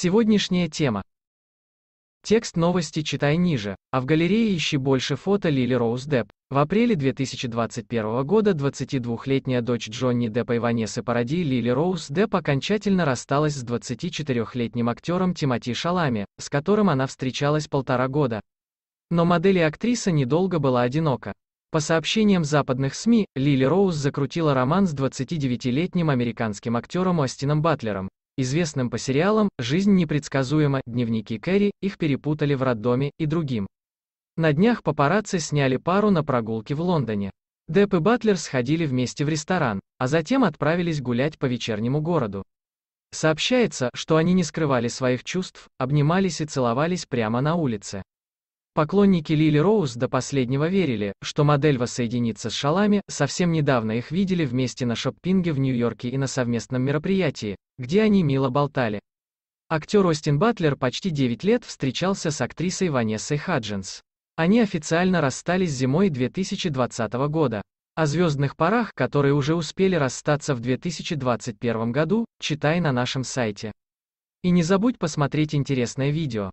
Сегодняшняя тема. Текст новости читай ниже, а в галерее ищи больше фото Лили Роуз Депп. В апреле 2021 года 22-летняя дочь Джонни Деппа и Ванессы Паради Лили Роуз Депп окончательно рассталась с 24-летним актером Тимати Шалами, с которым она встречалась полтора года. Но модель и актриса недолго была одинока. По сообщениям западных СМИ, Лили Роуз закрутила роман с 29-летним американским актером Остином Батлером, известным по сериалам «Жизнь непредсказуема», «Дневники Кэрри», «Их перепутали в роддоме» и другим. На днях папарацци сняли пару на прогулке в Лондоне. Депп и Батлер сходили вместе в ресторан, а затем отправились гулять по вечернему городу. Сообщается, что они не скрывали своих чувств, обнимались и целовались прямо на улице. Поклонники Лили Роуз до последнего верили, что модель воссоединится с шалами, совсем недавно их видели вместе на шоппинге в Нью-Йорке и на совместном мероприятии, где они мило болтали. Актер Остин Батлер почти 9 лет встречался с актрисой Ванессой Хаджинс. Они официально расстались зимой 2020 года. О звездных парах, которые уже успели расстаться в 2021 году, читай на нашем сайте. И не забудь посмотреть интересное видео.